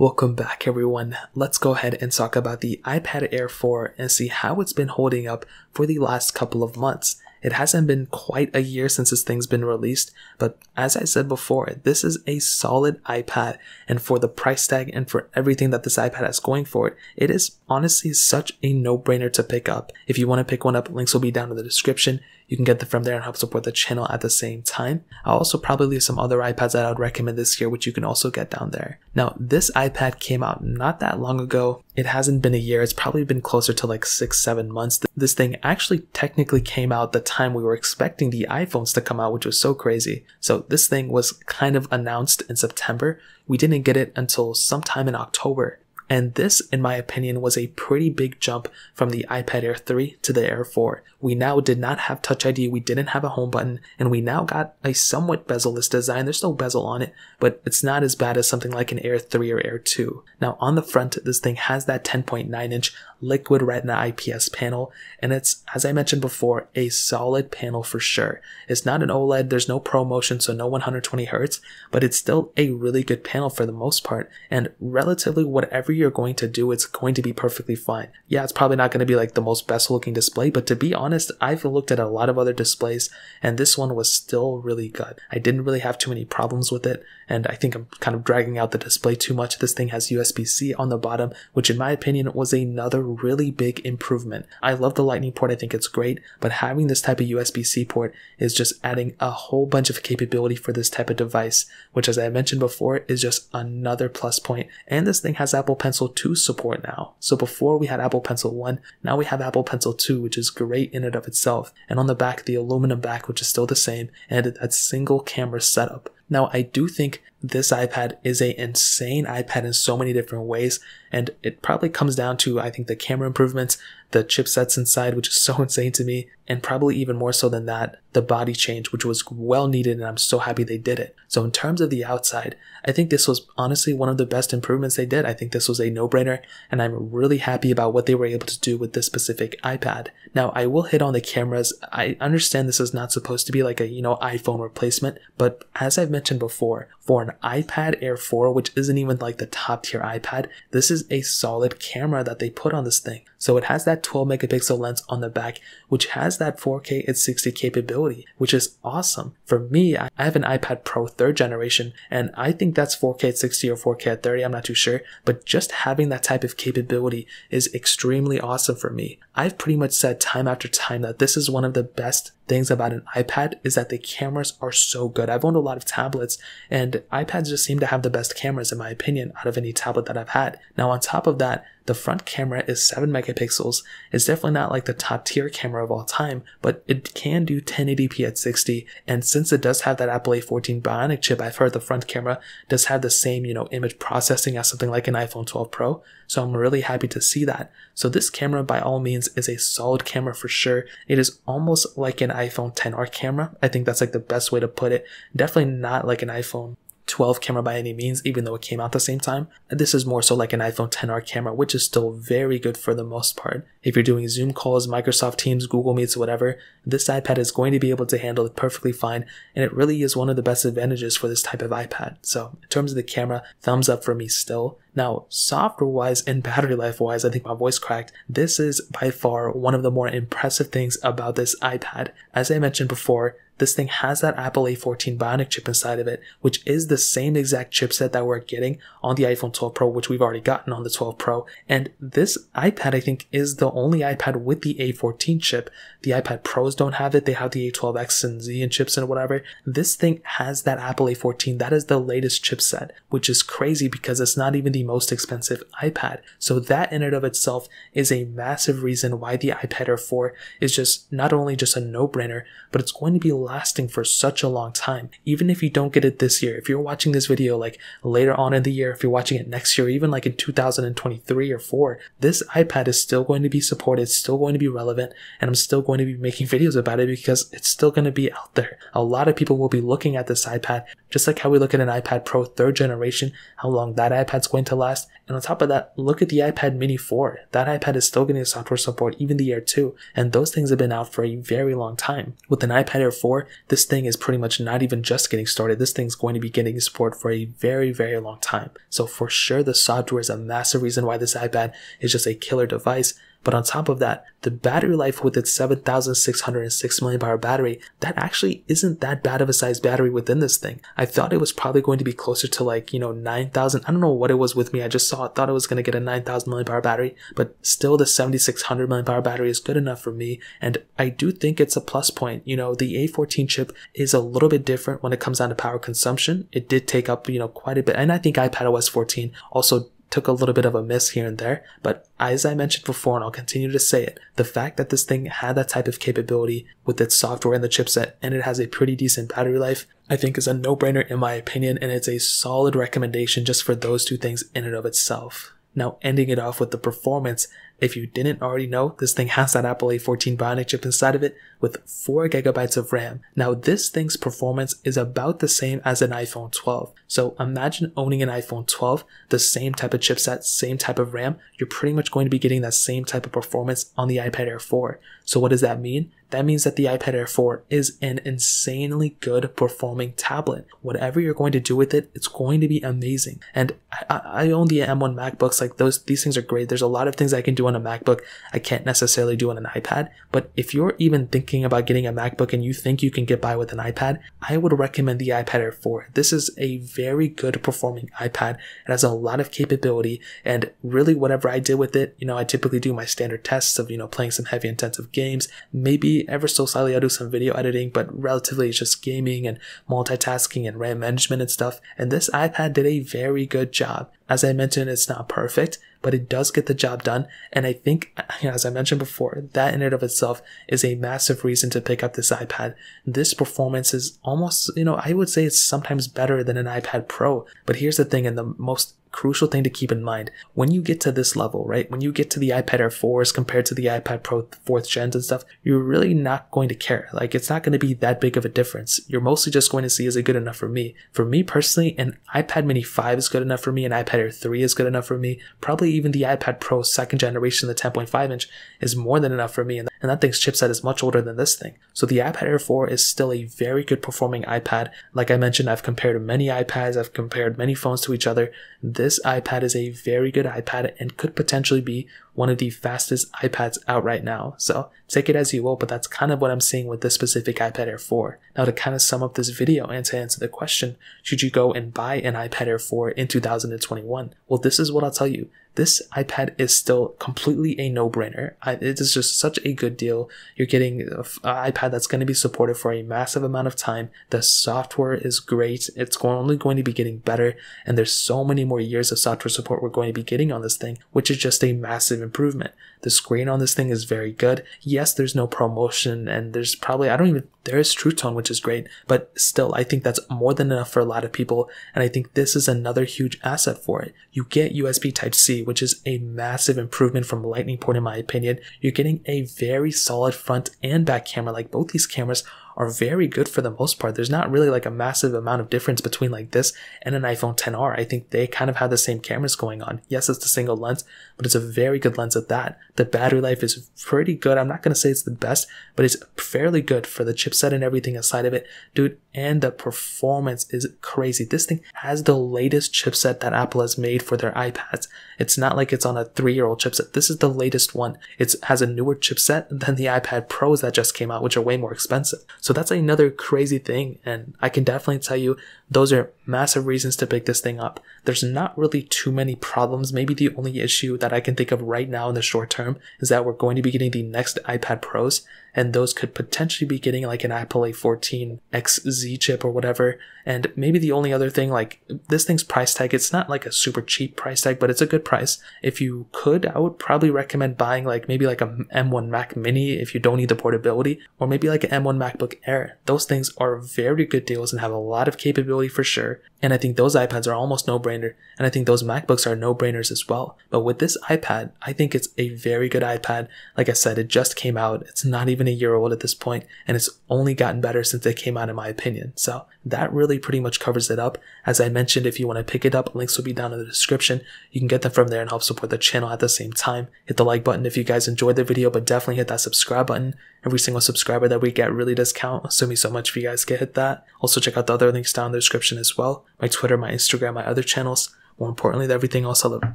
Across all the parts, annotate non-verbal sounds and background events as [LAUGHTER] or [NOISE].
Welcome back everyone. Let's go ahead and talk about the iPad Air 4 and see how it's been holding up for the last couple of months. It hasn't been quite a year since this thing's been released, but as I said before, this is a solid iPad, and for the price tag and for everything that this iPad has going for it, it is honestly such a no brainer to pick up. If you want to pick one up, links will be down in the description. You can get them from there and help support the channel at the same time. I'll also probably leave some other iPads that I would recommend this year, which you can also get down there. Now, this iPad came out not that long ago, it hasn't been a year. It's probably been closer to like six, seven months. This thing actually technically came out the time we were expecting the iPhones to come out, which was so crazy. So this thing was kind of announced in September. We didn't get it until sometime in October. And this, in my opinion, was a pretty big jump from the iPad Air 3 to the Air 4, we now did not have Touch ID, we didn't have a home button, and we now got a somewhat bezel-less design. There's no bezel on it, but it's not as bad as something like an Air 3 or Air 2. Now on the front, this thing has that 10.9 inch liquid retina IPS panel, and it's, as I mentioned before, a solid panel for sure. It's not an OLED, there's no ProMotion, so no 120 hertz, but it's still a really good panel for the most part, and relatively whatever you're going to do, it's going to be perfectly fine. Yeah, it's probably not going to be like the most best looking display, but to be honest, honest, I've looked at a lot of other displays and this one was still really good. I didn't really have too many problems with it, and I think I'm kind of dragging out the display too much. This thing has USB-C on the bottom, which in my opinion was another really big improvement. I love the lightning port, I think it's great, but having this type of USB-C port is just adding a whole bunch of capability for this type of device, which as I mentioned before is just another plus point. And this thing has Apple Pencil 2 support now. So before we had Apple Pencil 1, now we have Apple Pencil 2, which is great in and of itself, and on the back, the aluminum back, which is still the same, and that single camera setup. Now, I do think this iPad is a insane iPad in so many different ways. And it probably comes down to, I think, the camera improvements, the chipsets inside, which is [LAUGHS] so insane to me. And probably even more so than that, the body change, which was well needed. And I'm so happy they did it. So in terms of the outside, I think this was honestly one of the best improvements they did. I think this was a no brainer. And I'm really happy about what they were able to do with this specific iPad. Now I will hit on the cameras. I understand this is not supposed to be like a, you know, iPhone replacement, but as I've mentioned before, for an iPad Air 4, which isn't even like the top tier iPad, this is a solid camera that they put on this thing. So it has that 12 megapixel lens on the back, which has that 4K at 60 capability, which is awesome. For me, I have an iPad Pro third generation, and I think that's 4K at 60 or 4K at 30, I'm not too sure, but just having that type of capability is extremely awesome for me. I've pretty much said time after time that this is one of the best things about an iPad is that the cameras are so good. I've owned a lot of tablets and iPads just seem to have the best cameras in my opinion out of any tablet that I've had. Now on top of that, the front camera is 7 megapixels pixels. It's definitely not like the top tier camera of all time, but it can do 1080p at 60. And since it does have that Apple A14 Bionic chip, I've heard the front camera does have the same, you know, image processing as something like an iPhone 12 Pro. So I'm really happy to see that. So this camera, by all means, is a solid camera for sure. It is almost like an iPhone 10R camera. I think that's like the best way to put it. Definitely not like an iPhone 12 camera by any means, even though it came out the same time. This is more so like an iPhone 10R camera, which is still very good for the most part. If you're doing Zoom calls, Microsoft Teams, Google Meets, whatever, this iPad is going to be able to handle it perfectly fine, and it really is one of the best advantages for this type of iPad. So, in terms of the camera, thumbs up for me still. Now, software wise and battery life wise, I think my voice cracked. This is by far one of the more impressive things about this iPad. As I mentioned before, this thing has that Apple A14 Bionic chip inside of it, which is the same exact chipset that we're getting on the iPhone 12 Pro, which we've already gotten on the 12 Pro. And this iPad, I think, is the only iPad with the A14 chip. The iPad Pros don't have it. They have the A12X and Z and chips and whatever. This thing has that Apple A14. That is the latest chipset, which is crazy because it's not even the most expensive iPad. So that in and of itself is a massive reason why the iPad Air 4 is just not only just a no-brainer, but it's going to be lasting for such a long time. Even if you don't get it this year, if you're watching this video like later on in the year, if you're watching it next year, even like in 2023 or 4, this iPad is still going to be supported, it's still going to be relevant, and I'm still going to be making videos about it because it's still going to be out there. A lot of people will be looking at this iPad, just like how we look at an iPad Pro third generation, how long that iPad's going to last. And on top of that, look at the iPad Mini 4. That iPad is still getting software support even the Air 2, and those things have been out for a very long time. With an iPad Air 4, before, this thing is pretty much not even just getting started. This thing's going to be getting support for a very, very long time. So for sure, the software is a massive reason why this iPad is just a killer device. But on top of that, the battery life with its 7,606 mAh battery, that actually isn't that bad of a size battery within this thing. I thought it was probably going to be closer to like, you know, 9,000. I don't know what it was with me. I just saw it, thought it was going to get a 9,000 mAh battery, but still the 7,600 mAh battery is good enough for me. And I do think it's a plus point. You know, the A14 chip is a little bit different when it comes down to power consumption. It did take up, you know, quite a bit. And I think iPadOS 14 also took a little bit of a miss here and there, but as I mentioned before, and I'll continue to say it, the fact that this thing had that type of capability with its software and the chipset, and it has a pretty decent battery life, I think is a no brainer in my opinion, and it's a solid recommendation just for those two things in and of itself. Now, ending it off with the performance, if you didn't already know, this thing has that Apple A14 Bionic chip inside of it with 4GB of RAM. Now, this thing's performance is about the same as an iPhone 12. So imagine owning an iPhone 12, the same type of chipset, same type of RAM, you're pretty much going to be getting that same type of performance on the iPad Air 4. So what does that mean? That means that the iPad Air 4 is an insanely good performing tablet. Whatever you're going to do with it, it's going to be amazing. And I, I own the M1 MacBooks. Like those, these things are great. There's a lot of things I can do on a MacBook I can't necessarily do on an iPad. But if you're even thinking about getting a MacBook and you think you can get by with an iPad, I would recommend the iPad Air 4. This is a very good performing iPad. It has a lot of capability and really whatever I did with it, you know, I typically do my standard tests of, you know, playing some heavy intensive games, maybe ever so slightly I'll do some video editing, but relatively it's just gaming and multitasking and RAM management and stuff. And this iPad did a very good job. As I mentioned, it's not perfect, but it does get the job done. And I think, as I mentioned before, that in and of itself is a massive reason to pick up this iPad. This performance is almost, you know, I would say it's sometimes better than an iPad Pro. But here's the thing, and the most crucial thing to keep in mind when you get to this level, right? When you get to the iPad Air 4s compared to the iPad Pro 4th gens and stuff, you're really not going to care. Like, it's not going to be that big of a difference. You're mostly just going to see, is it good enough for me? For me personally, an iPad Mini 5 is good enough for me, an iPad Air 3 is good enough for me. Probably even the iPad Pro 2nd generation, the 10.5 inch, is more than enough for me. And that thing's chipset is much older than this thing. So the iPad Air 4 is still a very good performing iPad. Like I mentioned, I've compared many iPads, I've compared many phones to each other this iPad is a very good iPad and could potentially be one of the fastest iPads out right now. So take it as you will, but that's kind of what I'm seeing with this specific iPad Air 4. Now to kind of sum up this video and to answer the question, should you go and buy an iPad Air 4 in 2021? Well, this is what I'll tell you. This iPad is still completely a no-brainer. It is just such a good deal. You're getting an iPad that's going to be supported for a massive amount of time. The software is great. It's only going to be getting better. And there's so many more years of software support we're going to be getting on this thing, which is just a massive improvement. The screen on this thing is very good. Yes, there's no promotion and there's probably, I don't even, there is True Tone, which is great, but still, I think that's more than enough for a lot of people. And I think this is another huge asset for it. You get USB Type C, which is a massive improvement from Lightning Port, in my opinion. You're getting a very solid front and back camera, like both these cameras are very good for the most part. There's not really like a massive amount of difference between like this and an iPhone 10R. I think they kind of have the same cameras going on. Yes, it's the single lens, but it's a very good lens at that. The battery life is pretty good. I'm not going to say it's the best, but it's fairly good for the chipset and everything inside of it. Dude, and the performance is crazy. This thing has the latest chipset that Apple has made for their iPads. It's not like it's on a three-year-old chipset. This is the latest one. It has a newer chipset than the iPad Pros that just came out, which are way more expensive. So so that's another crazy thing. And I can definitely tell you those are massive reasons to pick this thing up. There's not really too many problems. Maybe the only issue that I can think of right now in the short term is that we're going to be getting the next iPad Pros, and those could potentially be getting like an Apple A14 XZ chip or whatever. And maybe the only other thing, like this thing's price tag, it's not like a super cheap price tag, but it's a good price. If you could, I would probably recommend buying like maybe like a M1 Mac Mini if you don't need the portability, or maybe like an M1 MacBook Air. Those things are very good deals and have a lot of capability for sure and I think those iPads are almost no-brainer. And I think those MacBooks are no-brainers as well. But with this iPad, I think it's a very good iPad. Like I said, it just came out. It's not even a year old at this point, and it's only gotten better since it came out in my opinion. So that really pretty much covers it up. As I mentioned, if you want to pick it up, links will be down in the description. You can get them from there and help support the channel at the same time. Hit the like button if you guys enjoyed the video, but definitely hit that subscribe button every single subscriber that we get really does count. So me so much if you guys get hit that. Also check out the other links down in the description as well. My Twitter, my Instagram, my other channels. More importantly, everything else I love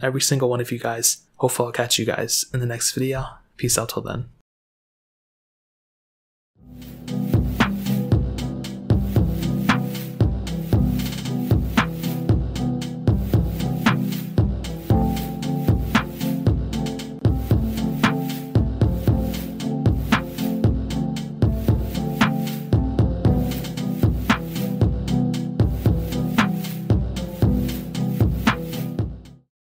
every single one of you guys. Hopefully I'll catch you guys in the next video. Peace out till then.